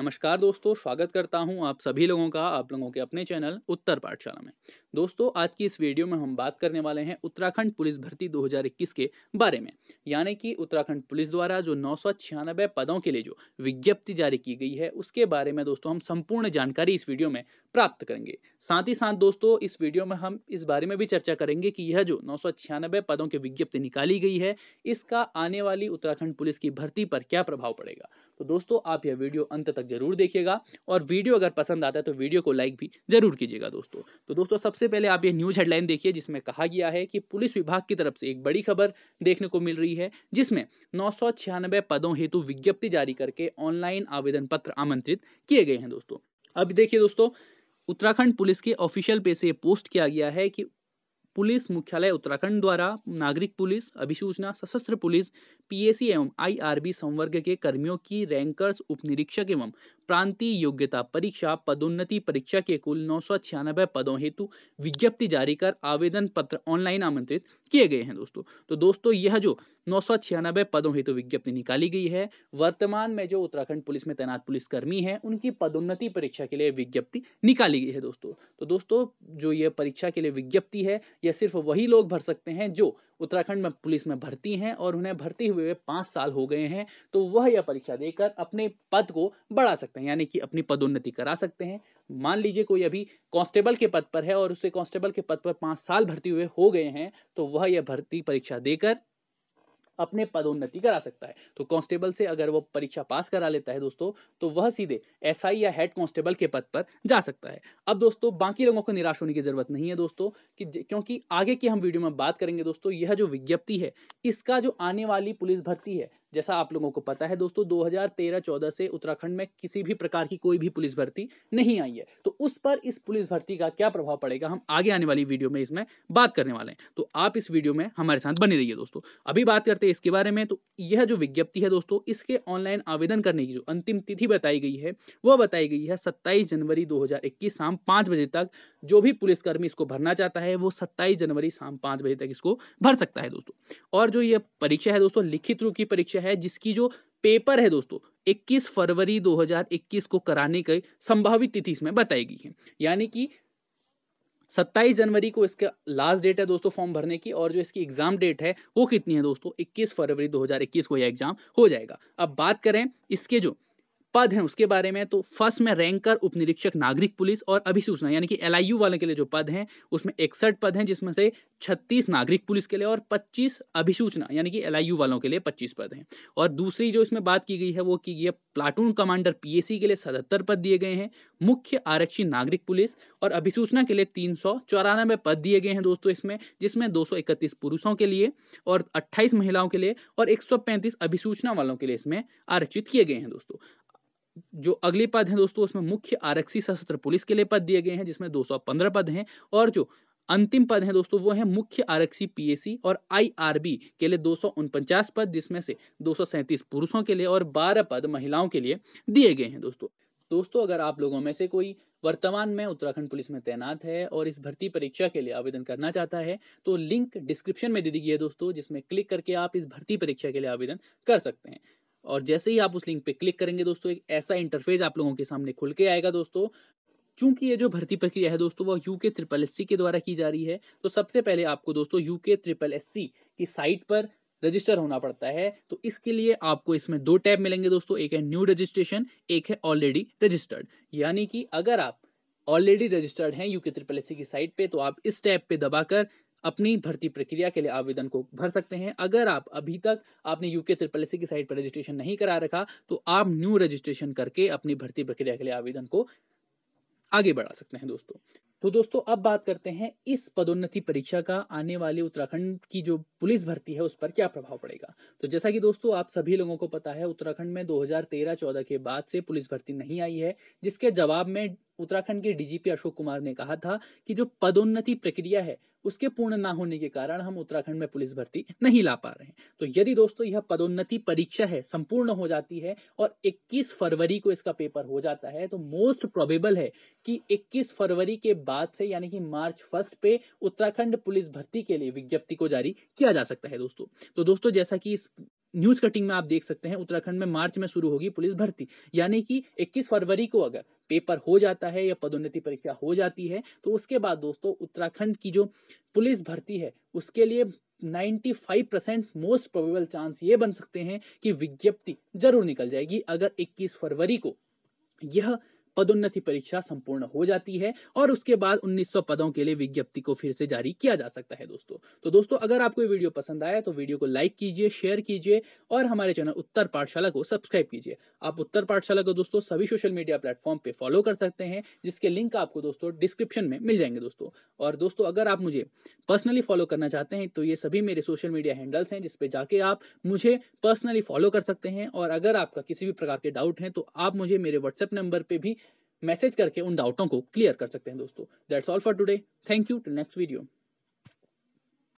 नमस्कार दोस्तों स्वागत करता हूं आप सभी लोगों का आप लोगों के अपने चैनल उत्तर पाठशाला में दोस्तों आज की इस वीडियो में हम बात करने वाले हैं उत्तराखंड पुलिस भर्ती 2021 के बारे में यानी कि उत्तराखंड पुलिस द्वारा जो नौ पदों के लिए जो विज्ञप्ति जारी की गई है उसके बारे में दोस्तों हम संपूर्ण जानकारी इस वीडियो में प्राप्त करेंगे साथ ही साथ दोस्तों इस वीडियो में हम इस बारे में भी चर्चा करेंगे कि यह जो नौ पदों की विज्ञप्ति निकाली गई है इसका आने वाली उत्तराखंड पुलिस की भर्ती पर क्या प्रभाव पड़ेगा तो दोस्तों आप यह वीडियो अंत तक जरूर देखिएगा और वीडियो अगर पसंद आता है तो वीडियो को लाइक भी जरूर कीजिएगा दोस्तों तो दोस्तों सबसे पहले आप ये न्यूज़ हेडलाइन देखिए जिसमें कहा गया है कि पुलिस विभाग की तरफ से एक बड़ी खबर देखने को मिल रही है जिसमें नौ पदों हेतु विज्ञप्ति जारी करके ऑनलाइन आवेदन पत्र आमंत्रित किए गए हैं दोस्तों अब देखिए दोस्तों उत्तराखंड पुलिस के ऑफिशियल पे से पोस्ट किया गया है कि पुलिस मुख्यालय उत्तराखंड द्वारा नागरिक पुलिस अभिसूचना सशस्त्र पुलिस पीएसी एवं आईआरबी संवर्ग के कर्मियों की रैंकर्स उपनिरीक्षक एवं प्रांतीय योग्यता परीक्षा पदोन्नति परीक्षा के कुल नौ पदों हेतु विज्ञप्ति जारी कर आवेदन पत्र ऑनलाइन आमंत्रित किए गए हैं दोस्तों तो दोस्तों यह जो नौ पदों हेतु विज्ञप्ति निकाली गई है वर्तमान में जो उत्तराखंड पुलिस में तैनात पुलिसकर्मी हैं उनकी पदोन्नति परीक्षा के लिए विज्ञप्ति निकाली गई है दोस्तों तो दोस्तों जो ये परीक्षा के लिए विज्ञप्ति है यह सिर्फ वही लोग भर सकते हैं जो उत्तराखंड में पुलिस में भर्ती हैं और उन्हें भर्ती हुए पाँच साल हो गए हैं तो वह यह परीक्षा देकर अपने पद को बढ़ा सकते हैं यानी कि अपनी पदोन्नति करा सकते हैं मान लीजिए कोई अभी कांस्टेबल के पद पर है और उसे कांस्टेबल के पद पर पाँच साल भर्ती हुए हो गए हैं तो वह यह भर्ती परीक्षा देकर अपने पदोन्नति करा सकता है तो कांस्टेबल से अगर वो परीक्षा पास करा लेता है दोस्तों तो वह सीधे एसआई या हेड कांस्टेबल के पद पर जा सकता है अब दोस्तों बाकी लोगों को निराश होने की जरूरत नहीं है दोस्तों कि क्योंकि आगे की हम वीडियो में बात करेंगे दोस्तों यह जो विज्ञप्ति है इसका जो आने वाली पुलिस भर्ती है जैसा आप लोगों को पता है दोस्तों 2013-14 से उत्तराखंड में किसी भी प्रकार की कोई भी पुलिस भर्ती नहीं आई है तो उस पर इस पुलिस भर्ती का क्या प्रभाव पड़ेगा हम आगे आने वाली वीडियो में इसमें बात करने वाले हैं तो आप इस वीडियो में हमारे साथ बने रहिए दोस्तों अभी बात करते हैं इसके बारे में तो यह जो विज्ञप्ति है दोस्तों इसके ऑनलाइन आवेदन करने की जो अंतिम तिथि बताई गई है वह बताई गई है सत्ताईस जनवरी दो शाम पांच बजे तक जो भी पुलिसकर्मी इसको भरना चाहता है वो सत्ताईस जनवरी शाम पांच बजे तक इसको भर सकता है दोस्तों और जो यह परीक्षा है दोस्तों लिखित रूप की परीक्षा परीक्षा है जिसकी जो पेपर है दोस्तों 21 फरवरी 2021 को कराने की संभावित तिथि इसमें बताई गई है यानी कि 27 जनवरी को इसका लास्ट डेट है दोस्तों फॉर्म भरने की और जो इसकी एग्जाम डेट है वो कितनी है दोस्तों 21 फरवरी 2021 को यह एग्जाम हो जाएगा अब बात करें इसके जो पद हैं उसके बारे में तो फर्स्ट में रैंकर उपनिरीक्षक नागरिक पुलिस और अभिसूचना यानी कि एल वाले के लिए जो पद हैं उसमें इकसठ पद हैं जिसमें से छत्तीस नागरिक पुलिस के लिए और पच्चीस अभिसूचना यानी कि एल वालों के लिए पच्चीस पद हैं और दूसरी जो इसमें बात की गई है वो की गई है प्लाटून कमांडर पी के लिए सतहत्तर पद दिए गए हैं मुख्य आरक्षी नागरिक पुलिस और अभिसूचना के लिए तीन सौ चौरानबे पद दिए गए हैं दोस्तों इसमें जिसमें दो पुरुषों के लिए और अट्ठाईस महिलाओं के लिए और एक अभिसूचना वालों के लिए इसमें आरक्षित किए गए हैं दोस्तों जो अगले पद हैं दोस्तों उसमें मुख्य आरक्षी सशस्त्र पुलिस के लिए पद दिए गए हैं जिसमें दो पद हैं और जो अंतिम पद हैं दोस्तों वो हैं मुख्य आरक्षी पीएसी और आईआरबी के लिए दो पद जिसमें से दो पुरुषों के लिए और बारह पद महिलाओं के लिए दिए गए हैं दोस्तों दोस्तों अगर आप लोगों में से कोई वर्तमान में उत्तराखंड पुलिस में तैनात है और इस भर्ती परीक्षा के लिए आवेदन करना चाहता है तो लिंक डिस्क्रिप्शन में दे दी गई है दोस्तों जिसमें क्लिक करके आप इस भर्ती परीक्षा के लिए आवेदन कर सकते हैं और जैसे ही आप उस लिंक पे क्लिक करेंगे दोस्तों एक ऐसा इंटरफेस आप लोगों के सामने खुल के आएगा दोस्तों क्योंकि ये जो भर्ती प्रक्रिया है दोस्तों वो यूके ट्रिपल एस के द्वारा की जा रही है तो सबसे पहले आपको दोस्तों यूके ट्रिपल एस की साइट पर रजिस्टर होना पड़ता है तो इसके लिए आपको इसमें दो टैब मिलेंगे दोस्तों एक है न्यू रजिस्ट्रेशन एक है ऑलरेडी रजिस्टर्ड यानी कि अगर आप ऑलरेडी रजिस्टर्ड हैं यूके ट्रिपल एस की साइट पे तो आप इस टैब पे दबाकर अपनी भर्ती प्रक्रिया के लिए आवेदन को भर सकते हैं अगर आप अभी तक आपने यूके ट्रिपल एस की साइट पर रजिस्ट्रेशन नहीं करा रखा तो आप न्यू रजिस्ट्रेशन करके अपनी भर्ती प्रक्रिया के लिए आवेदन को आगे बढ़ा सकते हैं दोस्तों तो दोस्तों अब बात करते हैं इस पदोन्नति परीक्षा का आने वाली उत्तराखंड की जो पुलिस भर्ती है उस पर क्या प्रभाव पड़ेगा तो जैसा कि दोस्तों आप सभी लोगों को पता है उत्तराखंड में 2013-14 के बाद से पुलिस भर्ती नहीं आई है जिसके जवाब में उत्तराखंड के डीजीपी अशोक कुमार ने कहा था कि जो पदोन्नति प्रक्रिया है उसके पूर्ण ना होने के कारण हम उत्तराखंड में पुलिस भर्ती नहीं ला पा रहे हैं तो यदि दोस्तों यह पदोन्नति परीक्षा है संपूर्ण हो जाती है और 21 फरवरी को इसका पेपर हो जाता है तो मोस्ट प्रोबेबल है कि 21 फरवरी के बाद से यानी कि मार्च फर्स्ट पे उत्तराखंड पुलिस भर्ती के लिए विज्ञप्ति को जारी किया जा सकता है दोस्तों तो दोस्तों जैसा कि इस न्यूज कटिंग में आप देख सकते हैं उत्तराखंड में मार्च में शुरू होगी पुलिस भर्ती यानी कि 21 फरवरी को अगर पेपर हो जाता है या पदोन्नति परीक्षा हो जाती है तो उसके बाद दोस्तों उत्तराखंड की जो पुलिस भर्ती है उसके लिए 95 परसेंट मोस्ट प्रोबेबल चांस ये बन सकते हैं कि विज्ञप्ति जरूर निकल जाएगी अगर 21 फरवरी को यह पदोन्नति परीक्षा संपूर्ण हो जाती है और उसके बाद 1900 पदों के लिए विज्ञप्ति को फिर से जारी किया जा सकता है दोस्तों तो दोस्तों अगर आपको ये वीडियो पसंद आया तो वीडियो को लाइक कीजिए शेयर कीजिए और हमारे चैनल उत्तर पाठशाला को सब्सक्राइब कीजिए आप उत्तर पाठशाला को दोस्तों सभी सोशल मीडिया प्लेटफॉर्म पे फॉलो कर सकते हैं जिसके लिंक आपको दोस्तों डिस्क्रिप्शन में मिल जाएंगे दोस्तों और दोस्तों अगर आप मुझे पर्सनली फॉलो करना चाहते हैं तो ये सभी मेरे सोशल मीडिया हैंडल्स हैं जिसपे जाके आप मुझे पर्सनली फॉलो कर सकते हैं और अगर आपका किसी भी प्रकार के डाउट हैं तो आप मुझे मेरे व्हाट्सएप नंबर पर भी मैसेज करके उन डाउटों को क्लियर कर सकते हैं दोस्तों that's all for today thank you to next video